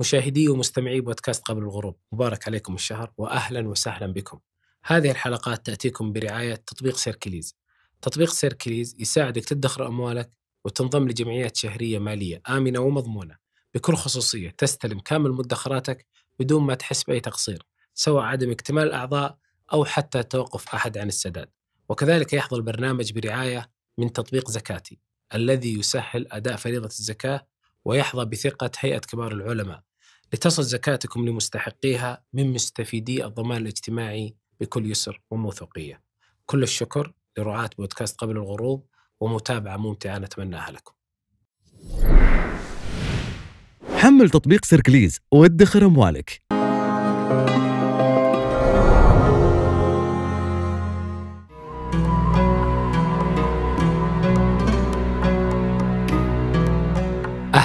مشاهدي ومستمعي بودكاست قبل الغروب مبارك عليكم الشهر وأهلا وسهلا بكم هذه الحلقات تأتيكم برعاية تطبيق سيركليز تطبيق سيركليز يساعدك تدخر أموالك وتنضم لجمعيات شهرية مالية آمنة ومضمونة بكل خصوصية تستلم كامل مدخراتك بدون ما تحس بأي تقصير سواء عدم اكتمال الأعضاء أو حتى توقف أحد عن السداد وكذلك يحظى البرنامج برعاية من تطبيق زكاتي الذي يسهل أداء فريضة الزكاة ويحظى بثقة هيئة كبار العلماء لتصل زكاتكم لمستحقيها من مستفيدي الضمان الاجتماعي بكل يسر وموثوقية كل الشكر لرعاة بودكاست قبل الغروب ومتابعة ممتعة نتمناها لكم حمل تطبيق سيركليز وادخر أموالك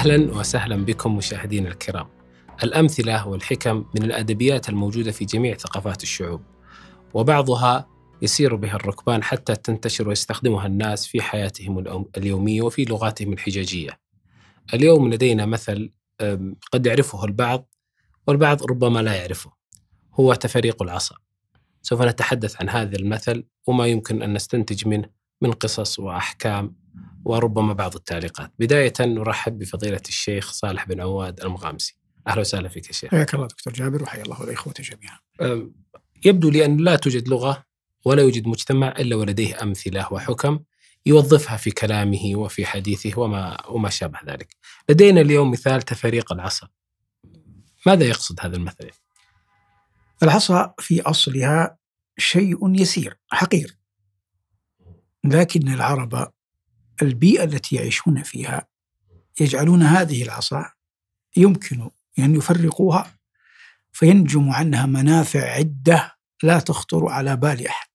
أهلا وسهلا بكم مشاهدينا الكرام. الأمثلة والحكم من الأدبيات الموجودة في جميع ثقافات الشعوب. وبعضها يسير بها الركبان حتى تنتشر ويستخدمها الناس في حياتهم اليومية وفي لغاتهم الحجاجية. اليوم لدينا مثل قد يعرفه البعض والبعض ربما لا يعرفه. هو تفريق العصا. سوف نتحدث عن هذا المثل وما يمكن أن نستنتج منه من قصص وأحكام وربما بعض التعليقات بداية نرحب بفضيلة الشيخ صالح بن عواد المغامسي أهلا وسهلا فيك يا شيخ حياك الله دكتور جابر وحيا الله الإخوة جميعا يبدو لي أن لا توجد لغة ولا يوجد مجتمع إلا ولديه أمثلة وحكم يوظفها في كلامه وفي حديثه وما وما شابه ذلك. لدينا اليوم مثال تفريق العصا. ماذا يقصد هذا المثل؟ العصا في اصلها شيء يسير حقير. لكن العرب البيئة التي يعيشون فيها يجعلون هذه العصا يمكن أن يفرقوها فينجم عنها منافع عدة لا تخطر على بال أحد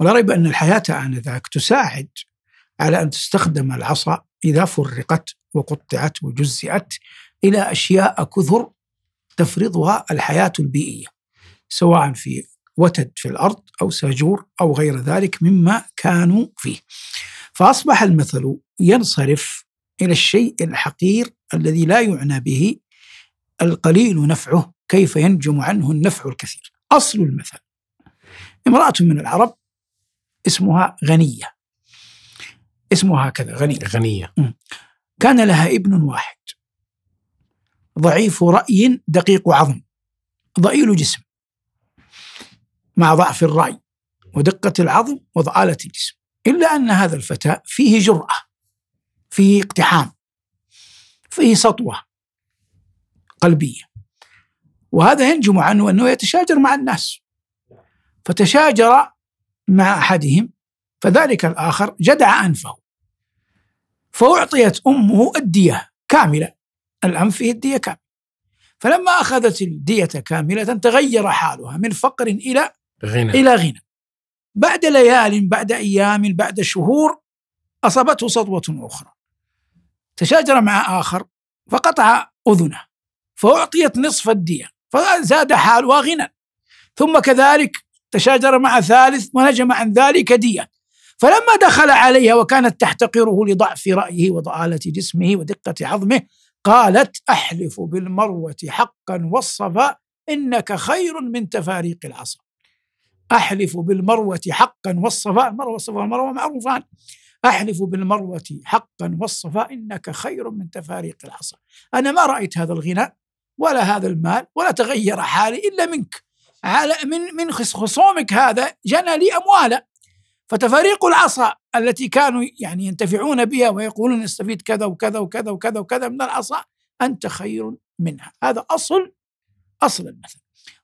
ولا ريب أن الحياة آنذاك تساعد على أن تستخدم العصا إذا فرقت وقطعت وجزئت إلى أشياء كثر تفرضها الحياة البيئية سواء في وتد في الأرض أو ساجور أو غير ذلك مما كانوا فيه فأصبح المثل ينصرف إلى الشيء الحقير الذي لا يعنى به القليل نفعه كيف ينجم عنه النفع الكثير أصل المثل امرأة من العرب اسمها غنية اسمها كذا غنية غنية كان لها ابن واحد ضعيف رأي دقيق عظم ضئيل جسم مع ضعف الرأي ودقة العظم وضآلة الجسم إلا أن هذا الفتى فيه جرأة فيه اقتحام فيه سطوة قلبية وهذا ينجم عنه أنه يتشاجر مع الناس فتشاجر مع أحدهم فذلك الآخر جدع أنفه فأعطيت أمه الدية كاملة الأنف فيه الدية كاملة فلما أخذت الدية كاملة تغير حالها من فقر إلى غنى إلى غنى بعد ليال بعد أيام بعد شهور أصابته سطوة أخرى تشاجر مع آخر فقطع أذنه فأعطيت نصف الدية فزاد حالها غنى ثم كذلك تشاجر مع ثالث ونجم عن ذلك دية فلما دخل عليها وكانت تحتقره لضعف رأيه وضآلة جسمه ودقة عظمه قالت أحلف بالمروة حقا والصفاء إنك خير من تفاريق العصا أحلف بالمروة حقا والصفاء المروة والصفاء المروة معروفان أحلف بالمروة حقا والصفاء إنك خير من تفاريق العصا أنا ما رأيت هذا الغنى ولا هذا المال ولا تغير حالي إلا منك على من من خصومك هذا جنى لي أموالا فتفاريق العصا التي كانوا يعني ينتفعون بها ويقولون نستفيد كذا وكذا وكذا وكذا وكذا من العصا أنت خير منها هذا أصل أصل المثل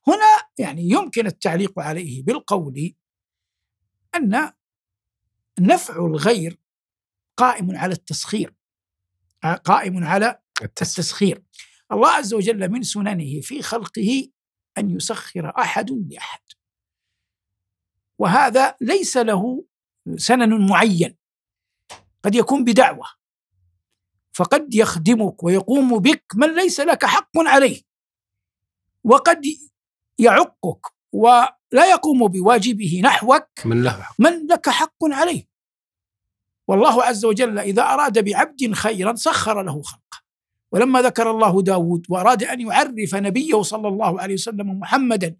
هنا يعني يمكن التعليق عليه بالقول أن نفع الغير قائم على التسخير آه، قائم على التسخير الله عز وجل من سننه في خلقه أن يسخر أحد لأحد وهذا ليس له سنن معين قد يكون بدعوة فقد يخدمك ويقوم بك من ليس لك حق عليه وقد يعقك ولا يقوم بواجبه نحوك من له حق من لك حق عليه والله عز وجل إذا أراد بعبد خيرا سخر له خلقه ولما ذكر الله داود وأراد أن يعرف نبيه صلى الله عليه وسلم محمدا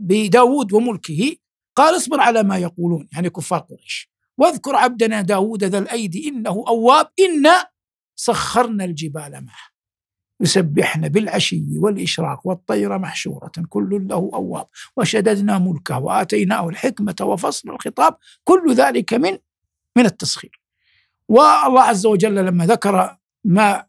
بداود وملكه قال اصبر على ما يقولون يعني كفار قريش واذكر عبدنا داود ذا الأيدي إنه أواب إنا سخرنا الجبال معه يسبحن بالعشي والإشراق والطير محشورة كل له أواب وشددنا ملكه وآتيناه الحكمة وفصل الخطاب كل ذلك من من التسخير والله عز وجل لما ذكر ما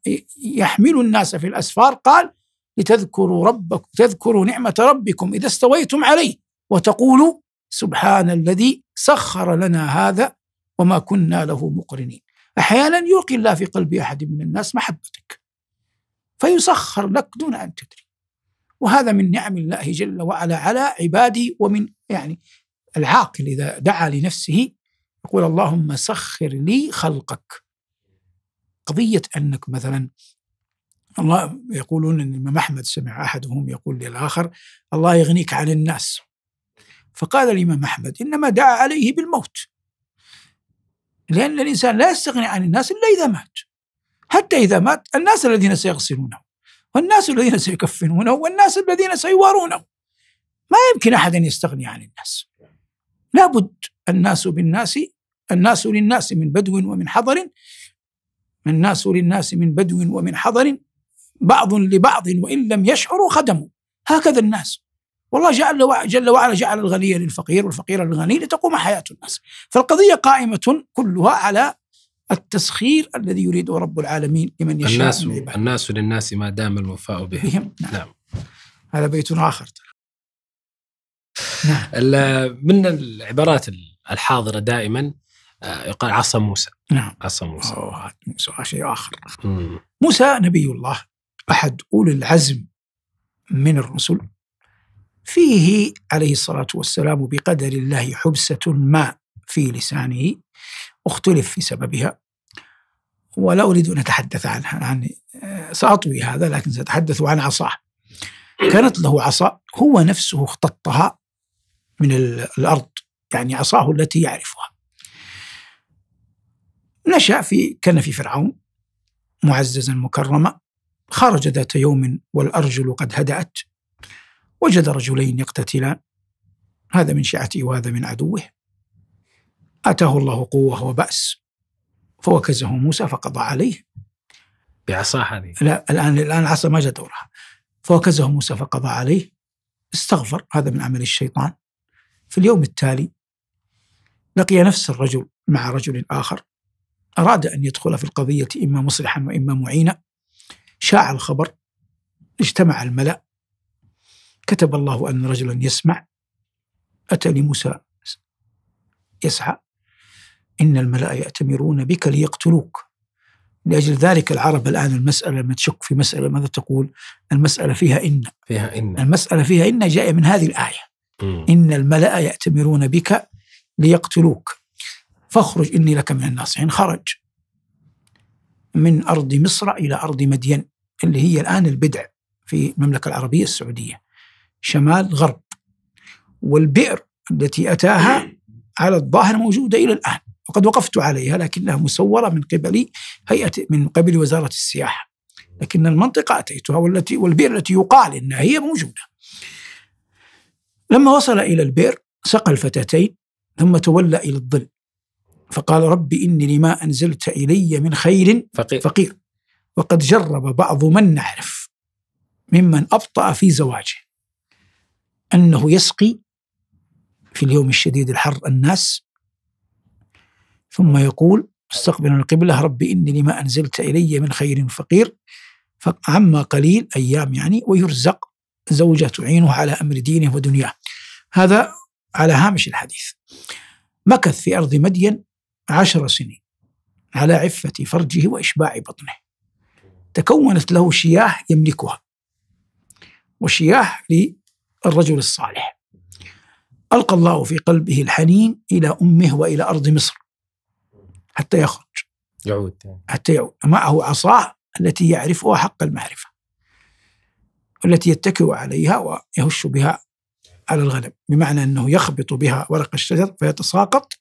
يحمل الناس في الأسفار قال لتذكروا ربكم تذكروا نعمة ربكم إذا استويتم عليه وتقولوا سبحان الذي سخر لنا هذا وما كنا له مقرنين أحيانا يلقي الله في قلب أحد من الناس محبتك فيسخر لك دون أن تدري وهذا من نعم الله جل وعلا على عباده ومن يعني العاقل إذا دعا لنفسه يقول اللهم سخر لي خلقك قضية أنك مثلا الله يقولون أن الإمام أحمد سمع أحدهم يقول للآخر الله يغنيك عن الناس فقال الإمام أحمد إنما دعا عليه بالموت لأن الإنسان لا يستغني عن الناس إلا إذا مات حتى إذا مات الناس الذين سيغسلونه والناس الذين سيكفنونه والناس الذين سيوارونه ما يمكن أحد أن يستغني عن الناس لابد الناس بالناس الناس للناس من بدو ومن حضر الناس للناس من بدو ومن حضر بعض لبعض وإن لم يشعروا خدموا هكذا الناس والله جعل جل وعلا جعل الغني للفقير والفقير للغني لتقوم حياة الناس فالقضية قائمة كلها على التسخير الذي يريده رب العالمين لمن يشاء الناس الناس للناس ما دام الوفاء بهم, بهم. نعم. نعم هذا بيت آخر نعم. من العبارات الحاضرة دائما آه، يقال عصا موسى نعم عصا موسى أوه موسى شيء آخر مم. موسى نبي الله أحد أولي العزم من الرسل فيه عليه الصلاة والسلام بقدر الله حبسة ما في لسانه اختلف في سببها ولا أريد أن أتحدث عنها يعني آه، سأطوي هذا لكن سأتحدث عن عصاه كانت له عصا هو نفسه اختطها من الأرض يعني عصاه التي يعرفها نشأ في كنف فرعون معززا مكرما خرج ذات يوم والأرجل قد هدأت وجد رجلين يقتتلان هذا من شيعته وهذا من عدوه أتاه الله قوة وبأس فوكزه موسى فقضى عليه بعصا هذه لا الآن الآن العصا ما جاء دورها فوكزه موسى فقضى عليه استغفر هذا من عمل الشيطان في اليوم التالي لقي نفس الرجل مع رجل آخر أراد أن يدخل في القضية إما مصلحا وإما معينا شاع الخبر اجتمع الملأ كتب الله أن رجلا يسمع أتى لموسى يسعى إن الملأ يأتمرون بك ليقتلوك لأجل ذلك العرب الآن المسألة لما تشك في مسألة ماذا تقول المسألة فيها إن فيها إن المسألة فيها إن جاء من هذه الآية م. إن الملأ يأتمرون بك ليقتلوك فاخرج إني لك من الناصحين خرج من أرض مصر إلى أرض مدين اللي هي الآن البدع في المملكة العربية السعودية شمال غرب والبئر التي أتاها على الظاهر موجودة إلى الآن وقد وقفت عليها لكنها مسوره من قبل هيئه من قبل وزاره السياحه لكن المنطقه اتيتها والتي والبئر التي يقال انها هي موجوده لما وصل الى البئر سقى الفتاتين ثم تولى الى الظل فقال رب اني لما انزلت الي من خير فقير, فقير وقد جرب بعض من نعرف ممن ابطا في زواجه انه يسقي في اليوم الشديد الحر الناس ثم يقول مستقبلا القبلة ربي إني لما أنزلت إلي من خير فقير فعما قليل أيام يعني ويرزق زوجة تعينه على أمر دينه ودنياه هذا على هامش الحديث مكث في أرض مدين عشر سنين على عفة فرجه وإشباع بطنه تكونت له شياه يملكها وشياه للرجل الصالح ألقى الله في قلبه الحنين إلى أمه وإلى أرض مصر حتى يخرج يعود حتى يعود معه عصاه التي يعرفها حق المعرفة والتي يتكئ عليها ويهش بها على الغنم بمعنى أنه يخبط بها ورق الشجر فيتساقط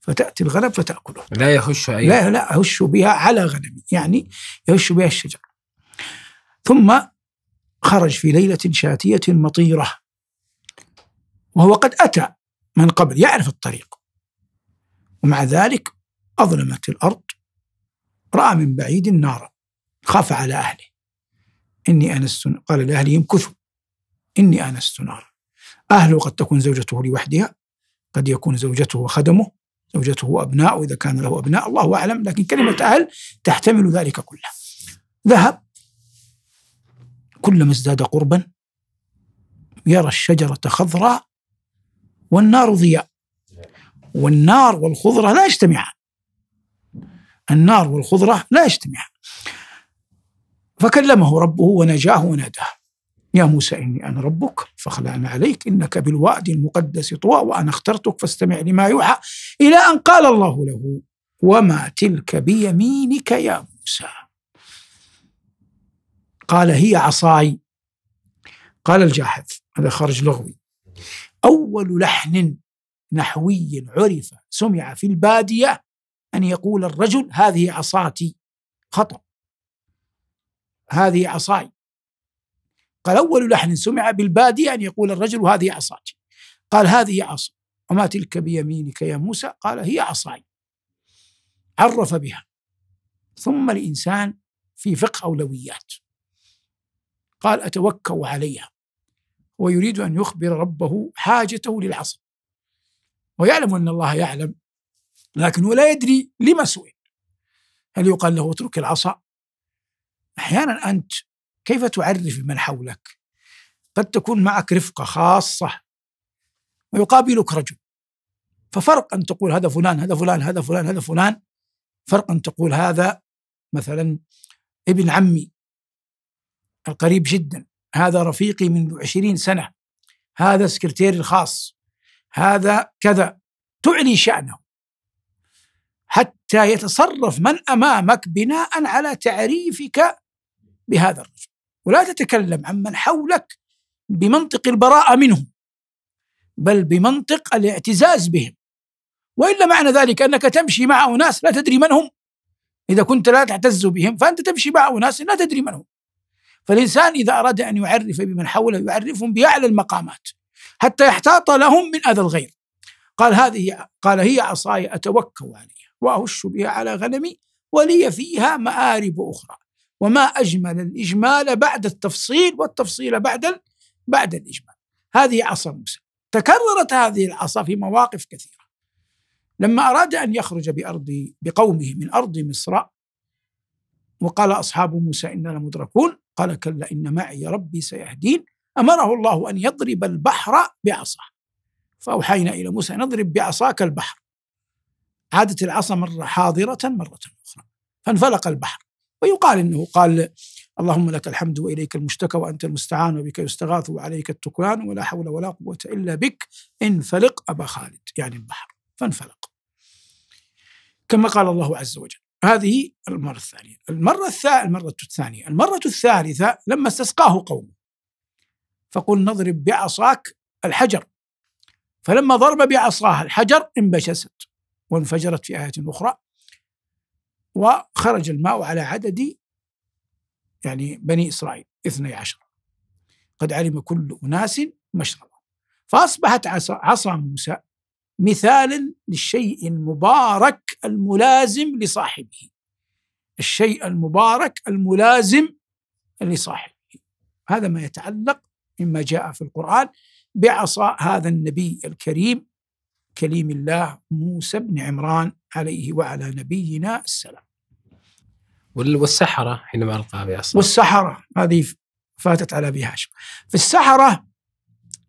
فتأتي الغنم فتأكله لا يهش أيضا لا لا يهش بها على غنم يعني يهش بها الشجر ثم خرج في ليلة شاتية مطيرة وهو قد أتى من قبل يعرف الطريق ومع ذلك أظلمت الأرض رأى من بعيد النار خاف على أهله إني آنست قال لأهلي امكثوا إني آنست نارا أهله قد تكون زوجته لوحدها قد يكون زوجته وخدمه زوجته وأبناءه إذا كان له أبناء الله أعلم لكن كلمة أهل تحتمل ذلك كله ذهب كلما ازداد قربا يرى الشجرة خضراء والنار ضياء والنار والخضرة لا يجتمعان النار والخضرة لا يجتمعان فكلمه ربه ونجاه وناداه يا موسى إني أنا ربك فخلعنا عليك إنك بالوادي المقدس طوى وأنا اخترتك فاستمع لما يوحى إلى أن قال الله له وما تلك بيمينك يا موسى قال هي عصاي قال الجاحظ هذا خرج لغوي أول لحن نحوي عرف سمع في البادية أن يقول الرجل هذه عصاتي خطأ هذه عصاي قال أول لحن سمع بالبادية أن يقول الرجل هذه عصاتي قال هذه عصا وما تلك بيمينك يا موسى قال هي عصاي عرف بها ثم الإنسان في فقه أولويات قال أتوكأ عليها ويريد أن يخبر ربه حاجته للعصا ويعلم أن الله يعلم لكن لا يدري لما سئل هل يقال له اترك العصا أحيانا أنت كيف تعرف من حولك قد تكون معك رفقة خاصة ويقابلك رجل ففرق أن تقول هذا فلان هذا فلان هذا فلان هذا فلان فرق أن تقول هذا مثلا ابن عمي القريب جدا هذا رفيقي منذ عشرين سنة هذا سكرتيري الخاص هذا كذا تعلي شأنه حتى يتصرف من امامك بناء على تعريفك بهذا الرجل ولا تتكلم عن من حولك بمنطق البراءه منهم بل بمنطق الاعتزاز بهم والا معنى ذلك انك تمشي مع اناس لا تدري من هم اذا كنت لا تعتز بهم فانت تمشي مع اناس لا تدري من هم فالانسان اذا اراد ان يعرف بمن حوله يعرفهم باعلى المقامات حتى يحتاط لهم من اذى الغير قال هذه قال هي عصاي اتوكل عليها وأهش بها على غنمي ولي فيها مآرب أخرى وما أجمل الإجمال بعد التفصيل والتفصيل بعد بعد الإجمال هذه عصا موسى تكررت هذه العصا في مواقف كثيرة لما أراد أن يخرج بأرض بقومه من أرض مصر وقال أصحاب موسى إنا لمدركون قال كلا إن معي ربي سيهدين أمره الله أن يضرب البحر بعصاه فأوحينا إلى موسى أن اضرب بعصاك البحر عادت العصا مرة حاضرة مرة أخرى فانفلق البحر ويقال أنه قال اللهم لك الحمد وإليك المشتكى وأنت المستعان وبك يستغاث وعليك التكلان ولا حول ولا قوة إلا بك انفلق أبا خالد يعني البحر فانفلق كما قال الله عز وجل هذه المرة الثانية المرة الثانية المرة الثانية المرة الثالثة لما استسقاه قومه فقل نضرب بعصاك الحجر فلما ضرب بعصاه الحجر انبشست وانفجرت في آية أخرى وخرج الماء على عدد يعني بني إسرائيل اثني عشر قد علم كل أناس مشربة فأصبحت عصا موسى مثالا للشيء المبارك الملازم لصاحبه الشيء المبارك الملازم لصاحبه هذا ما يتعلق مما جاء في القرآن بعصا هذا النبي الكريم كليم الله موسى بن عمران عليه وعلى نبينا السلام والسحرة حينما ألقاها بأصلا والسحرة هذه فاتت على أبي هاشم في السحرة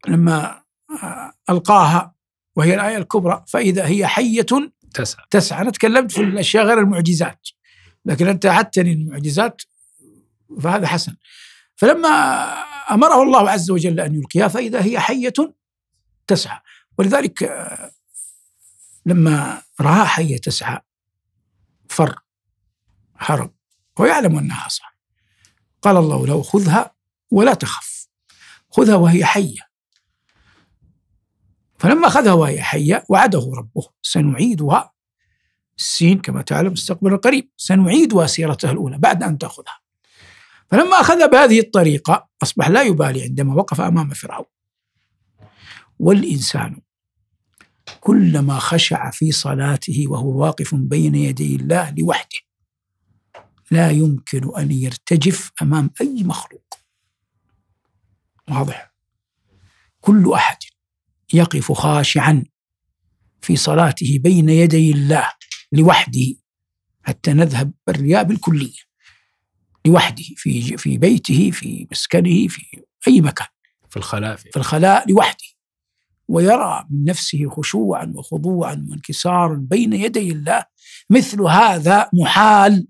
لما آه، ألقاها وهي الآية الكبرى فإذا هي حية تسعى تسعى أنا تكلمت في الأشياء غير المعجزات لكن أنت عدتني المعجزات فهذا حسن فلما أمره الله عز وجل أن يلقيها فإذا هي حية تسعى ولذلك آه، لما رأى حية تسعى فر هرب ويعلم أنها صح قال الله له خذها ولا تخف خذها وهي حية فلما أخذها وهي حية وعده ربه سنعيدها السين كما تعلم مستقبلا قريب سنعيدها سيرتها الأولى بعد أن تأخذها فلما أخذ بهذه الطريقة أصبح لا يبالي عندما وقف أمام فرعون والإنسان كلما خشع في صلاته وهو واقف بين يدي الله لوحده لا يمكن أن يرتجف أمام أي مخلوق واضح كل أحد يقف خاشعا في صلاته بين يدي الله لوحده حتى نذهب بالرياء بالكلية لوحده في في بيته في مسكنه في أي مكان في الخلاء في الخلاء لوحده ويرى من نفسه خشوعا وخضوعا وانكسارا بين يدي الله مثل هذا محال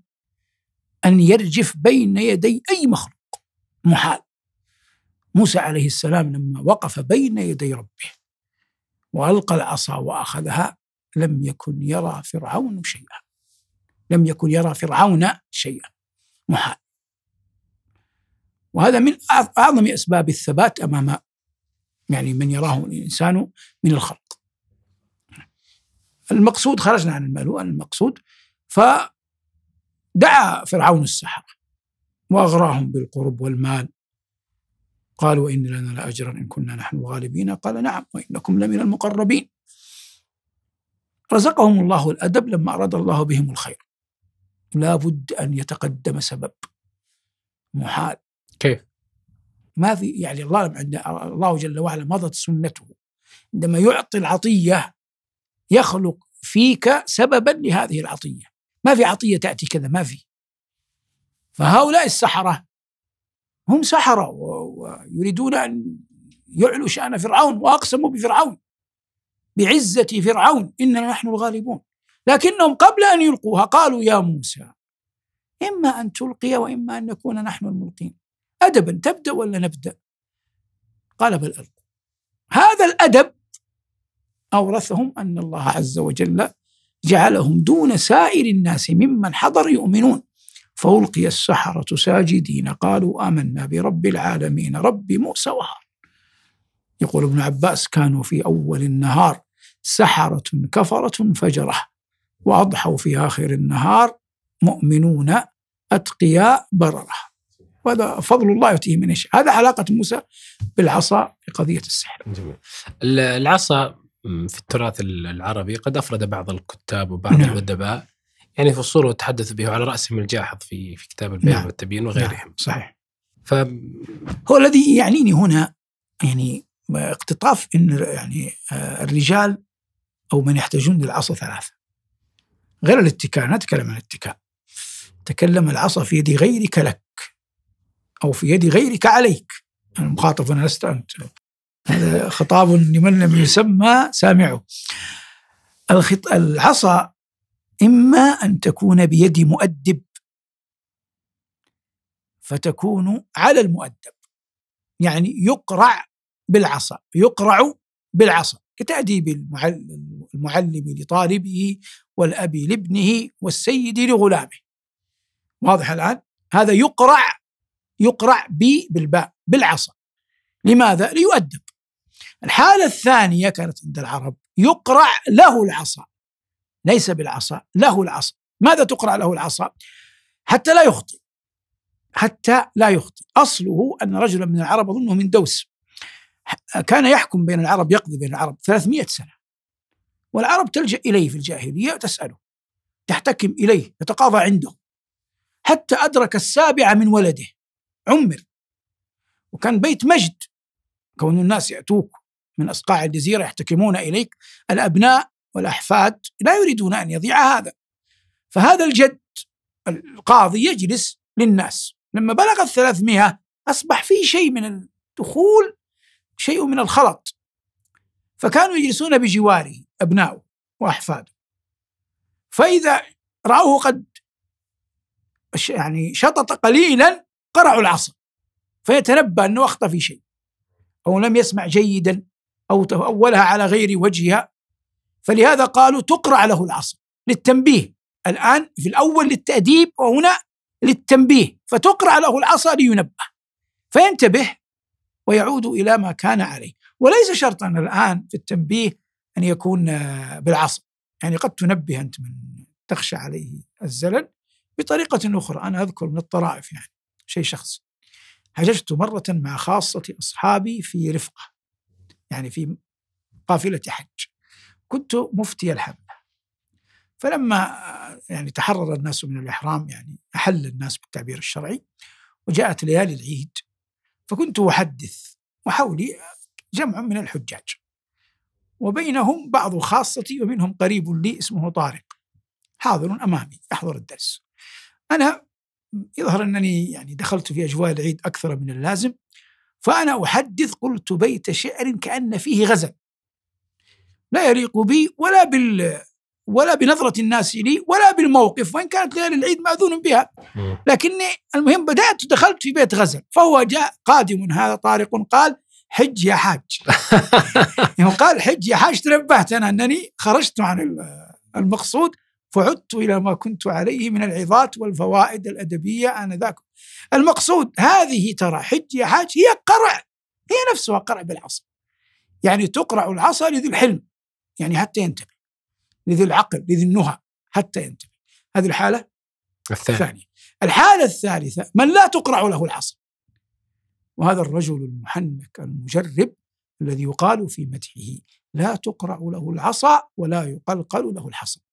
أن يرجف بين يدي أي مخلوق محال موسى عليه السلام لما وقف بين يدي ربه وألقى العصا وأخذها لم يكن يرى فرعون شيئا لم يكن يرى فرعون شيئا محال وهذا من أعظم أسباب الثبات أمام يعني من يراه الإنسان من الخلق المقصود خرجنا عن المألوء المقصود فدعا فرعون السحرة وأغراهم بالقرب والمال قالوا إن لنا لأجرا إن كنا نحن الغالبين قال نعم وإنكم لمن المقربين رزقهم الله الأدب لما أراد الله بهم الخير لا بد أن يتقدم سبب محال كيف ما في يعني الله عند الله جل وعلا مضت سنته عندما يعطي العطية يخلق فيك سببا لهذه العطية ما في عطية تأتي كذا ما في فهؤلاء السحرة هم سحرة ويريدون أن يعلوا شأن فرعون وأقسموا بفرعون بعزة فرعون إننا نحن الغالبون لكنهم قبل أن يلقوها قالوا يا موسى إما أن تلقي وإما أن نكون نحن الملقين أدبا تبدأ ولا نبدأ قال بل ألقوا هذا الأدب أورثهم أن الله عز وجل جعلهم دون سائر الناس ممن حضر يؤمنون فألقي السحرة ساجدين قالوا آمنا برب العالمين رب موسى وهارون يقول ابن عباس كانوا في أول النهار سحرة كفرة فجرة وأضحوا في آخر النهار مؤمنون أتقياء بررة وهذا فضل الله يؤتيه من يشاء هذا علاقة موسى بالعصا في قضية السحر جميل. العصا في التراث العربي قد أفرد بعض الكتاب وبعض نعم. الأدباء يعني في الصورة تحدث به على رأسهم الجاحظ في في كتاب البيع نعم. والتبيين وغيرهم نعم. صحيح ف... هو الذي يعنيني هنا يعني اقتطاف ان يعني آه، الرجال او من يحتاجون للعصا ثلاثه غير الاتكاء نتكلم اتكلم عن الاتكاء تكلم العصا في يد غيرك لك أو في يد غيرك عليك أنا مخاطب أنا لست أنت هذا خطاب لمن لم يسمى سامعه الخط... العصا إما أن تكون بيد مؤدب فتكون على المؤدب يعني يقرع بالعصا يقرع بالعصا كتأدي بالمعلم لطالبه والأبي لابنه والسيد لغلامه واضح الآن هذا يقرع يقرع ب بالباء بالعصا لماذا؟ ليؤدب الحالة الثانية كانت عند العرب يقرع له العصا ليس بالعصا له العصا ماذا تقرع له العصا؟ حتى لا يخطئ حتى لا يخطئ أصله أن رجلا من العرب أظنه من دوس كان يحكم بين العرب يقضي بين العرب 300 سنة والعرب تلجأ إليه في الجاهلية تسأله تحتكم إليه يتقاضى عنده حتى أدرك السابعة من ولده عمر وكان بيت مجد كون الناس يأتوك من أصقاع الجزيرة يحتكمون إليك الأبناء والأحفاد لا يريدون أن يضيع هذا فهذا الجد القاضي يجلس للناس لما بلغ الثلاثمائة أصبح في شيء من الدخول شيء من الخلط فكانوا يجلسون بجواره أبناؤه وأحفاده فإذا رأوه قد يعني شطط قليلا قرعوا العصا فيتنبأ أنه أخطأ في شيء أو لم يسمع جيدا أو تأولها على غير وجهها فلهذا قالوا تقرع له العصا للتنبيه الآن في الأول للتأديب وهنا للتنبيه فتقرع له العصا لينبه فينتبه ويعود إلى ما كان عليه وليس شرطا الآن في التنبيه أن يكون بالعصا يعني قد تنبه أنت من تخشى عليه الزلل بطريقة أخرى أنا أذكر من الطرائف يعني شيء شخصي هججت مرة مع خاصة أصحابي في رفقة يعني في قافلة حج كنت مفتي الحملة فلما يعني تحرر الناس من الإحرام يعني أحل الناس بالتعبير الشرعي وجاءت ليالي العيد فكنت أحدث وحولي جمع من الحجاج وبينهم بعض خاصتي ومنهم قريب لي اسمه طارق حاضر أمامي يحضر الدرس أنا يظهر انني يعني دخلت في اجواء العيد اكثر من اللازم فانا احدث قلت بيت شعر كان فيه غزل لا يليق بي ولا بال ولا بنظرة الناس لي ولا بالموقف وإن كانت ليالي العيد مأذون بها لكني المهم بدأت دخلت في بيت غزل فهو جاء قادم هذا طارق قال حج يا حاج يعني قال حج يا حاج تنبهت أنا أنني خرجت عن المقصود فعدت إلى ما كنت عليه من العظات والفوائد الأدبية آنذاك المقصود هذه ترى حجية حاج هي قرع هي نفسها قرع بالعصا يعني تقرع العصا لذي الحلم يعني حتى ينتبه لذي العقل لذي النهى حتى ينتبه هذه الحالة الثانية, الثانية. الحالة الثالثة من لا تقرع له العصا وهذا الرجل المحنك المجرب الذي يقال في مدحه لا تقرع له العصا ولا يقلقل له الحصى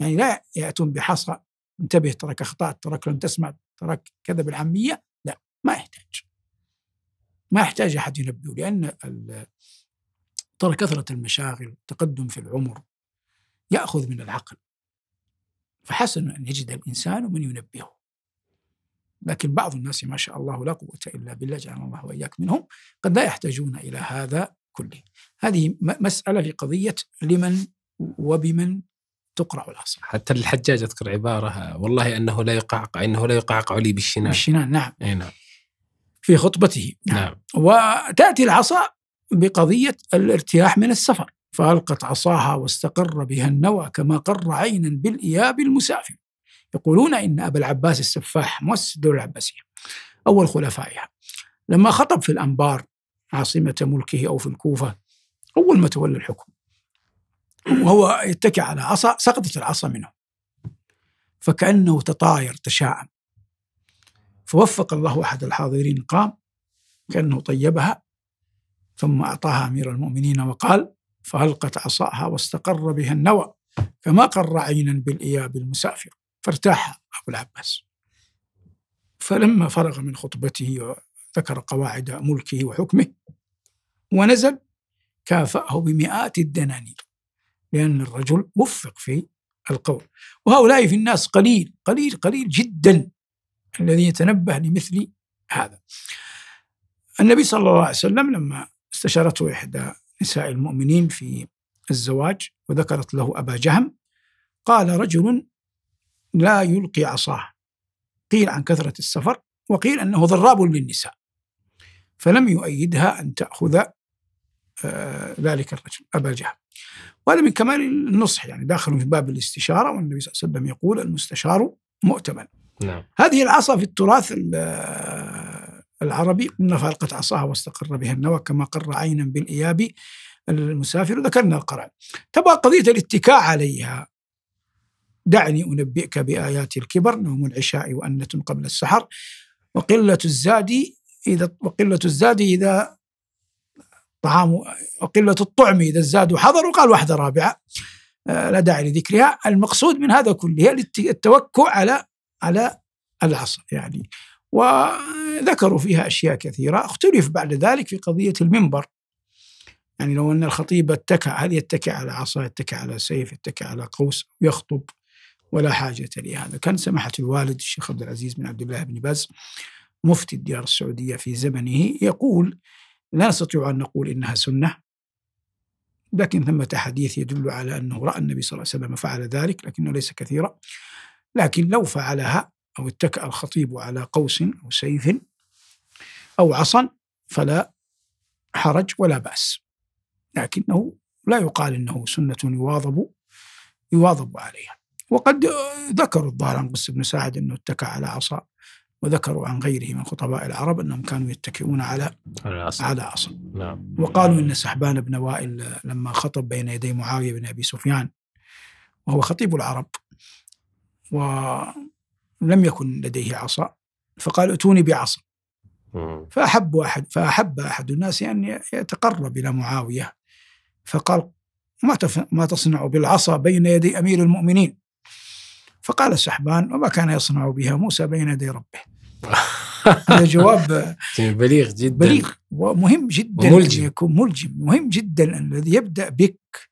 يعني لا يأتون بحصى انتبه تراك أخطأت تراك لم تسمع تراك كذا بالعامية لا ما يحتاج ما يحتاج أحد ينبهه لأن ترى كثرة المشاغل تقدم في العمر يأخذ من العقل فحسن أن يجد الإنسان من ينبهه لكن بعض الناس ما شاء الله لا قوة إلا بالله جعلنا الله وإياك منهم قد لا يحتاجون إلى هذا كله هذه مسألة في قضية لمن وبمن تقرأ الأصل حتى الحجاج أذكر عبارة والله أنه لا يقعقع إنه لا يقعقع لي بالشنان بالشنان نعم أي نعم في خطبته نعم. نعم وتأتي العصا بقضية الارتياح من السفر فألقت عصاها واستقر بها النوى كما قر عينا بالإياب المسافر يقولون إن أبا العباس السفاح مؤسس الدولة العباسية أول خلفائها لما خطب في الأنبار عاصمة ملكه أو في الكوفة أول ما تولى الحكم وهو يتكئ على عصا سقطت العصا منه فكأنه تطاير تشاءم فوفق الله أحد الحاضرين قام كأنه طيبها ثم أعطاها أمير المؤمنين وقال فألقت عصاها واستقر بها النوى كما قر عينا بالإياب المسافر فارتاح أبو العباس فلما فرغ من خطبته وذكر قواعد ملكه وحكمه ونزل كافأه بمئات الدنانير لأن الرجل وفق في القول وهؤلاء في الناس قليل قليل قليل جدا الذي يتنبه لمثل هذا النبي صلى الله عليه وسلم لما استشارته إحدى نساء المؤمنين في الزواج وذكرت له أبا جهم قال رجل لا يلقي عصاه قيل عن كثرة السفر وقيل أنه ضراب للنساء فلم يؤيدها أن تأخذ آه، ذلك الرجل أبا جهل وهذا من كمال النصح يعني داخل في باب الاستشارة والنبي صلى الله عليه وسلم يقول المستشار مؤتمن نعم. هذه العصا في التراث العربي قلنا فألقت عصاها واستقر بها النوى كما قر عينا بالإياب المسافر ذكرنا القران تبقى قضية الاتكاء عليها دعني أنبئك بآيات الكبر نوم العشاء وأنة قبل السحر وقلة الزاد إذا وقلة الزاد إذا طعام قلة الطعم إذا ازدادوا حضروا قال واحدة رابعة آه، لا داعي لذكرها المقصود من هذا كله التوكع على على العصر يعني وذكروا فيها أشياء كثيرة اختلف بعد ذلك في قضية المنبر يعني لو أن الخطيب اتكى هل يتكى على عصا يتكى على سيف يتكى على قوس يخطب ولا حاجة لهذا كان سماحة الوالد الشيخ عبد العزيز بن عبد الله بن باز مفتي الديار السعودية في زمنه يقول لا نستطيع أن نقول إنها سنة لكن ثمة حديث يدل على أنه رأى النبي صلى الله عليه وسلم فعل ذلك لكنه ليس كثيرا لكن لو فعلها أو اتكأ الخطيب على قوس أو سيف أو عصا فلا حرج ولا بأس لكنه لا يقال انه سنه يواظب يواظب عليها وقد ذكروا الظاهر عن قصه بن سعد انه اتكأ على عصا وذكروا عن غيره من خطباء العرب أنهم كانوا يتكئون على العصر. على عصا نعم. وقالوا إن سحبان بن وائل لما خطب بين يدي معاوية بن أبي سفيان وهو خطيب العرب ولم يكن لديه عصا فقال ائتوني بعصا فأحب أحد فأحب أحد الناس أن يتقرب إلى معاوية فقال ما ما تصنع بالعصا بين يدي أمير المؤمنين فقال سحبان وما كان يصنع بها موسى بين يدي ربه هذا جواب بليغ جدا بليغ ومهم جدا وملجم. أن يكون ملجم مهم جدا الذي يبدأ بك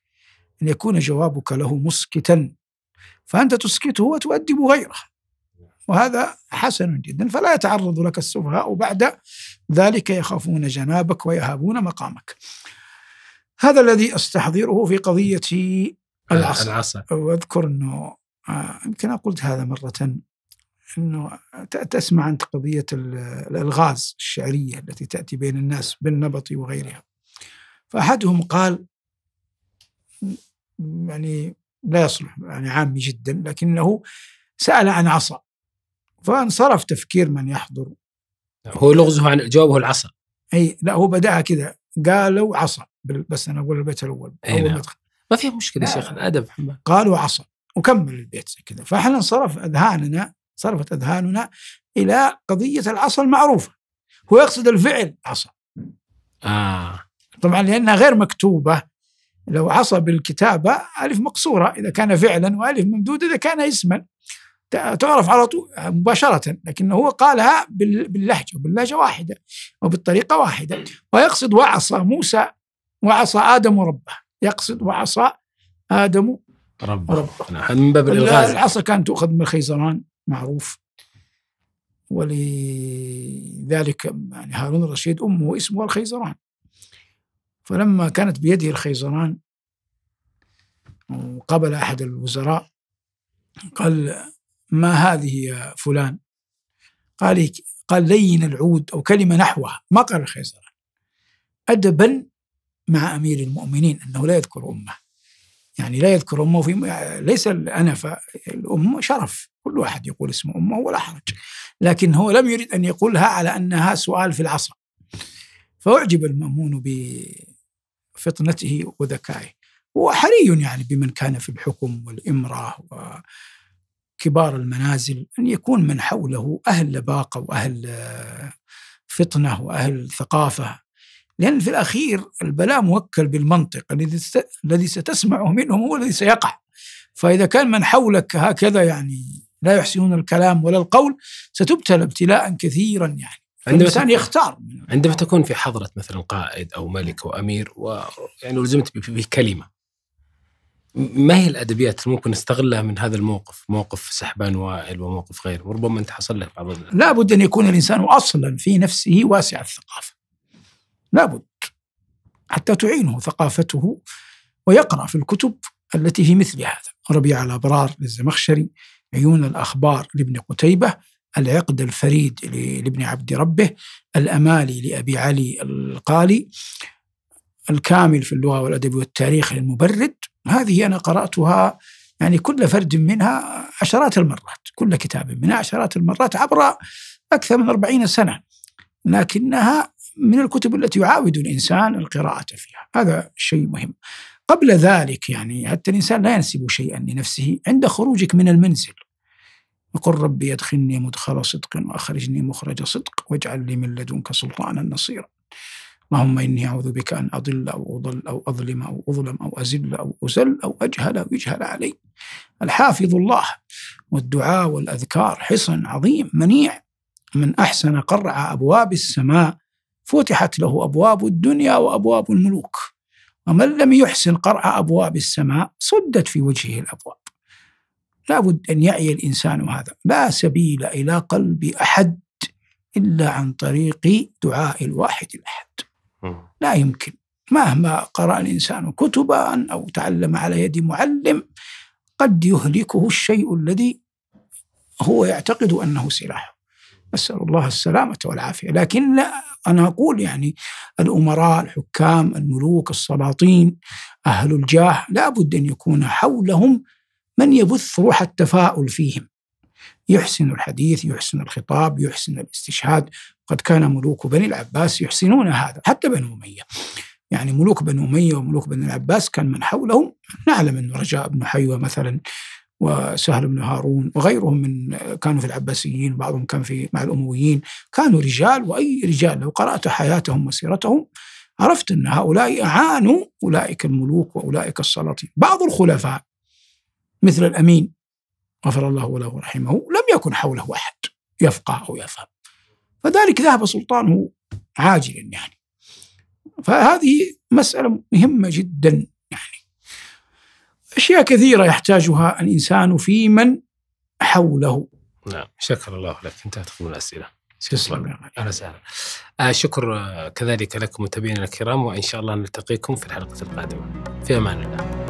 أن يكون جوابك له مسكتا فأنت تسكته وتؤدب غيره وهذا حسن جدا فلا يتعرض لك السفهاء بعد ذلك يخافون جنابك ويهابون مقامك هذا الذي استحضره في قضية آه، العصا العصا واذكر انه آه، يمكن آه قلت هذا مرة انه تسمع انت قضيه الالغاز الشعريه التي تاتي بين الناس بالنبطي وغيرها فاحدهم قال يعني لا يصلح يعني عامي جدا لكنه سال عن عصا فانصرف تفكير من يحضر هو لغزه عن جوابه العصا اي لا هو بداها كذا قالوا عصا بس انا اقول البيت الاول ما نعم. فيها مشكله يا شيخ الادب قالوا عصا وكمل البيت كذا فاحنا انصرف اذهاننا صرفت أذهاننا إلى قضية العصا المعروفة هو يقصد الفعل عصا آه. طبعا لأنها غير مكتوبة لو عصى بالكتابة ألف مقصورة إذا كان فعلا وألف ممدودة إذا كان اسما تعرف على طول مباشرة لكنه هو قالها باللهجة باللهجه واحدة وبالطريقة واحدة ويقصد وعصى موسى وعصى آدم ربه يقصد وعصى آدم ربه, ربه. نعم، من باب الإلغاز العصا كانت تؤخذ من الخيزران معروف ولذلك يعني هارون الرشيد أمه اسمها الخيزران فلما كانت بيده الخيزران وقبل أحد الوزراء قال ما هذه يا فلان قال قال لين العود أو كلمة نحوها ما قال الخيزران أدبا مع أمير المؤمنين أنه لا يذكر أمه يعني لا يذكر أمه في ليس أنا الأم شرف كل واحد يقول اسم أمه ولا حرج لكن هو لم يريد أن يقولها على أنها سؤال في العصا فأعجب المأمون بفطنته وذكائه هو حري يعني بمن كان في الحكم والإمرة وكبار المنازل أن يكون من حوله أهل لباقة وأهل فطنة وأهل ثقافة لأن في الأخير البلاء موكل بالمنطق الذي ستسمعه منهم هو الذي سيقع فإذا كان من حولك هكذا يعني لا يحسنون الكلام ولا القول ستبتلى ابتلاء كثيرا يعني تكون يختار عندما تكون في حضرة مثلا قائد أو ملك أو أمير ويعني ألزمت بكلمة ما هي الادبيات اللي ممكن نستغلها من هذا الموقف موقف سحبان وائل وموقف غيره وربما انت حصل لك بعض لا بد ان يكون الانسان اصلا في نفسه واسع الثقافه لابد حتى تعينه ثقافته ويقرأ في الكتب التي في مثل هذا ربيع الأبرار للزمخشري عيون الأخبار لابن قتيبة العقد الفريد لابن عبد ربه الأمالي لأبي علي القالي الكامل في اللغة والأدب والتاريخ للمبرد هذه أنا قرأتها يعني كل فرد منها عشرات المرات كل كتاب منها عشرات المرات عبر أكثر من أربعين سنة لكنها من الكتب التي يعاود الإنسان القراءة فيها هذا شيء مهم قبل ذلك يعني حتى الإنسان لا ينسب شيئا لنفسه عند خروجك من المنزل يقول ربي أدخلني مدخل صدق وأخرجني مخرج صدق واجعل لي من لدنك سلطانا نصيرا اللهم إني أعوذ بك أن أضل أو أضل أو أظلم أو أظلم أو أزل أو أزل أو أجهل أو يجهل علي الحافظ الله والدعاء والأذكار حصن عظيم منيع من أحسن قرع أبواب السماء فتحت له أبواب الدنيا وأبواب الملوك ومن لم يحسن قرع أبواب السماء صدت في وجهه الأبواب لا بد أن يعي الإنسان هذا لا سبيل إلى قلب أحد إلا عن طريق دعاء الواحد الأحد لا يمكن مهما قرأ الإنسان كتبا أو تعلم على يد معلم قد يهلكه الشيء الذي هو يعتقد أنه سلاحه أسأل الله السلامة والعافية لكن لا أنا أقول يعني الأمراء الحكام الملوك السلاطين أهل الجاه لا بد أن يكون حولهم من يبث روح التفاؤل فيهم يحسن الحديث يحسن الخطاب يحسن الاستشهاد قد كان ملوك بني العباس يحسنون هذا حتى بنو أمية يعني ملوك بنو أمية وملوك بني العباس كان من حولهم نعلم أن رجاء بن حيوة مثلا وسهل بن هارون وغيرهم من كانوا في العباسيين بعضهم كان في مع الأمويين كانوا رجال وأي رجال لو قرأت حياتهم وسيرتهم عرفت أن هؤلاء أعانوا أولئك الملوك وأولئك السلاطين بعض الخلفاء مثل الأمين غفر الله له ورحمه لم يكن حوله أحد يفقه أو يفهم فذلك ذهب سلطانه عاجلا يعني فهذه مسألة مهمة جدا أشياء كثيرة يحتاجها الإنسان في من حوله نعم شكر الله لك انتهت من الأسئلة تسلم أهلا وسهلا آه، شكر آه، كذلك لكم متابعينا الكرام وإن شاء الله نلتقيكم في الحلقة القادمة في أمان الله